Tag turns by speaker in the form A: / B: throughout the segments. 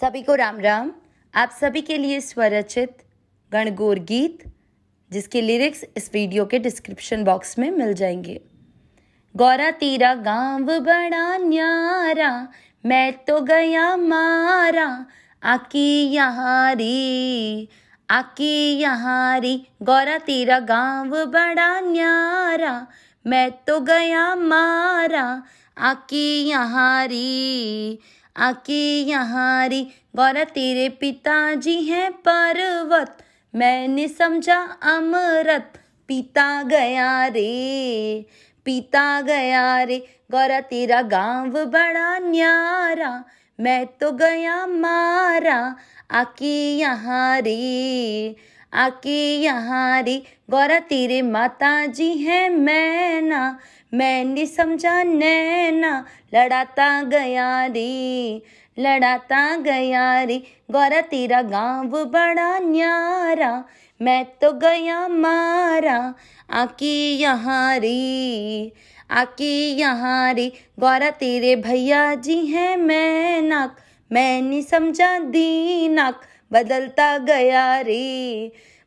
A: सभी को राम राम आप सभी के लिए स्वरचित गणगोर गीत जिसके लिरिक्स इस वीडियो के डिस्क्रिप्शन बॉक्स में मिल जाएंगे गौरा तीरा गांव बड़ा न्यारा मैं तो गया मारा आकी यहाँ आकी यहाँ गौरा तेरा गांव बड़ा न्यारा मैं तो गया मारा आकी यहाँ आके यहाँ रे गौरा तेरे पिताजी हैं पर्वत मैंने समझा अमृत पिता गया रे पिता गया रे गौरा तेरा गांव बड़ा न्यारा मैं तो गया मारा आके यहाँ रे आके यहाँ रे गौरा तेरे माता जी हैं मैना मैंने समझा नैना लड़ाता गया रे लड़ाता गया रे गौरा तेरा गांव बड़ा न्यारा मैं तो गया मारा आके यहाँ रे आके यहाँ रे गौरा तेरे भैया जी हैं मैनक मैंने समझा दीनक बदलता गया रे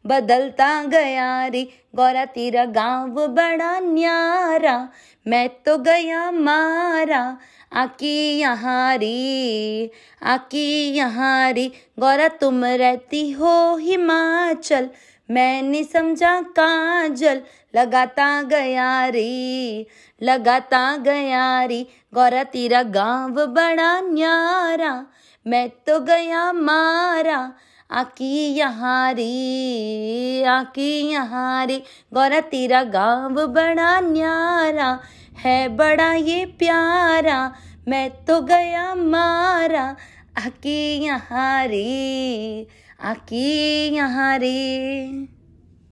A: बदलता गया रे गौरा तेरा गांव बड़ा न्यारा मैं तो गया मारा आके यहाँ रे आके यहाँ रे गौरा तुम रहती हो हिमाचल मैंने समझा काजल लगाता गया रे लगाता गया रे गौरा तेरा गांव बड़ा न्यारा मैं तो गया मारा आकी यहाँ रे आकी यहाँ रे गौरा तेरा गाँव बड़ा न्यारा है बड़ा ये प्यारा मैं तो गया मारा आकी यहाँ रे aqui em Harare.